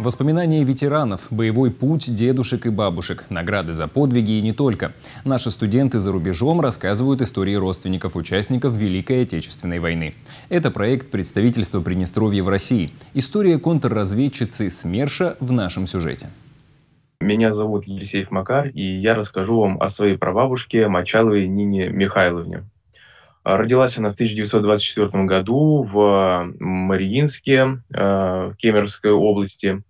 Воспоминания ветеранов, боевой путь дедушек и бабушек, награды за подвиги и не только. Наши студенты за рубежом рассказывают истории родственников участников Великой Отечественной войны. Это проект представительства Приднестровья в России. История контрразведчицы СМЕРШа в нашем сюжете. Меня зовут Елисеев Макар, и я расскажу вам о своей прабабушке Мачаловой Нине Михайловне. Родилась она в 1924 году в Мариинске, э, в Кемеровской области.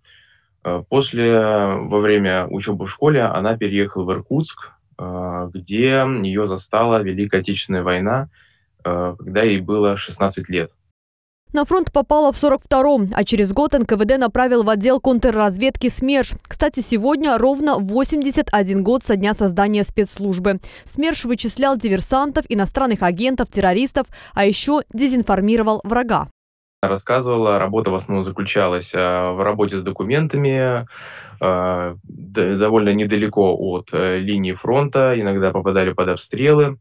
Э, после, э, во время учебы в школе, она переехала в Иркутск, э, где ее застала Великая Отечественная война, когда ей было 16 лет. На фронт попала в 42-м, а через год НКВД направил в отдел контрразведки СМЕРШ. Кстати, сегодня ровно 81 год со дня создания спецслужбы. СМЕРШ вычислял диверсантов, иностранных агентов, террористов, а еще дезинформировал врага рассказывала, работа в основном заключалась а, в работе с документами, а, довольно недалеко от э, линии фронта, иногда попадали под обстрелы.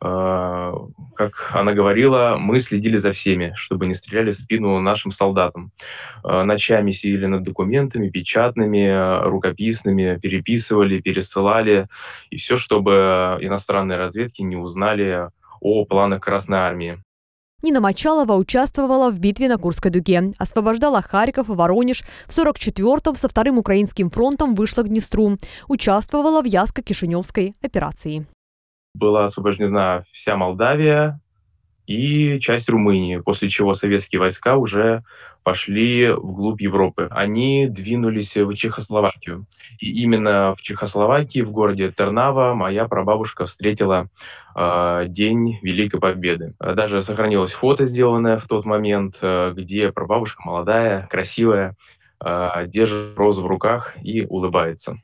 А, как она говорила, мы следили за всеми, чтобы не стреляли в спину нашим солдатам. Ночами сидели над документами, печатными, рукописными, переписывали, пересылали. И все, чтобы э, иностранные разведки не узнали о планах Красной Армии. Нина Мочалова участвовала в битве на Курской дуге, освобождала Харьков и Воронеж. В 44-м со Вторым Украинским фронтом вышла к Днестру, участвовала в Яско-Кишиневской операции. Была освобождена вся Молдавия, и часть Румынии, после чего советские войска уже пошли вглубь Европы. Они двинулись в Чехословакию. И именно в Чехословакии, в городе Тернава, моя прабабушка встретила э, День Великой Победы. Даже сохранилось фото, сделанное в тот момент, э, где прабабушка молодая, красивая, э, держит розу в руках и улыбается.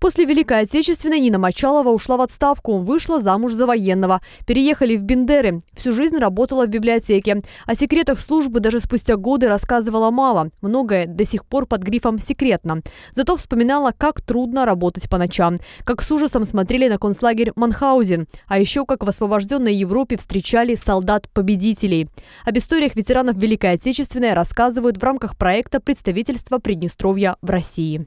После Великой Отечественной Нина Мочалова ушла в отставку, вышла замуж за военного. Переехали в Бендеры. Всю жизнь работала в библиотеке. О секретах службы даже спустя годы рассказывала мало. Многое до сих пор под грифом «секретно». Зато вспоминала, как трудно работать по ночам. Как с ужасом смотрели на концлагерь Манхаузен. А еще как в освобожденной Европе встречали солдат-победителей. Об историях ветеранов Великой Отечественной рассказывают в рамках проекта «Представительство Приднестровья в России.